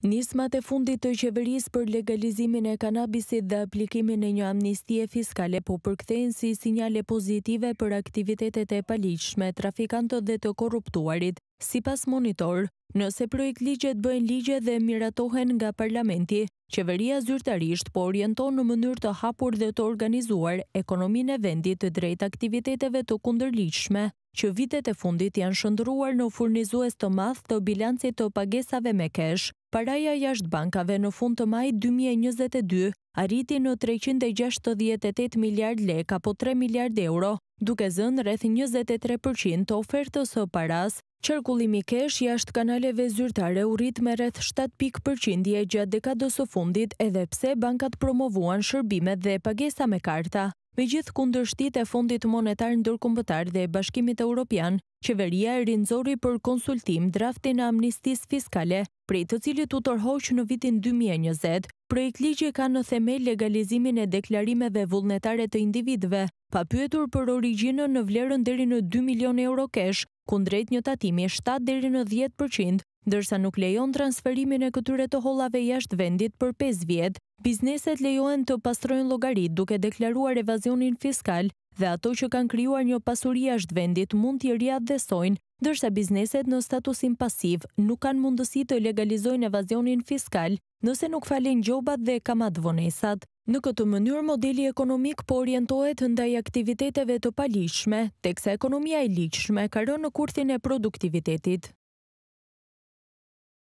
Nismat e fundit të qeverisë për legalizimin e kanabisit dhe aplikimin e një amnistie fiskale po përkthejnë si sinjale pozitive për aktivitetet e paliqshme, trafikantët dhe të korruptuarit. Si pas monitor, nëse projekt ligjet bëjnë ligje dhe miratohen nga parlamenti, qeveria zyrtarisht po orienton në mënyr të hapur dhe të organizuar ekonomin e vendit të drejt aktiviteteve të kunderliqshme që vitet e fundit janë shëndruar në furnizues të math të bilancit të pagesave me cash, Paraja jashtë bankave në fund të maj 2022 arriti në 368 miliard lek apo 3 miliard euro, duke zënë rreth 23% të ofertës së paras, qërkullimi kesh jashtë kanaleve zyrtare u rrit me rreth 7.1% gjatë dekadës së fundit edhe pse bankat promovuan shërbimet dhe pagesa me karta. Me gjithë kundër shtit e fondit monetar ndërkombëtar dhe bashkimit e Europian, qeveria e rinzori për konsultim draftin e amnistis fiskale, prej të cilit u tërhoq në vitin 2020, projekt ligje ka në themel legalizimin e deklarimeve vullnetare të individve, pa pyetur për originën në vlerën deri në 2 milion euro kesh, kundrejt një tatimi 7 deri në 10% ndërsa nuk lejon transferimin e këtyre të holave jashtë vendit për 5 vjet, bizneset lejohen të pastrojnë logarit duke deklaruar evazionin fiskal dhe ato që kanë krijuar një pasuri jashtë vendit mund t'i riadhësojnë, ndërsa bizneset në statusin pasiv nuk kanë mundësi të legalizojnë evazionin fiskal nëse nuk falen gjobat dhe kamat vonesat. Në këtë mënyrë, modeli ekonomik po orientohet ndaj aktiviteteve të palishme, teksa ekonomia e lichme ka rënë në kurthin e produktivitetit.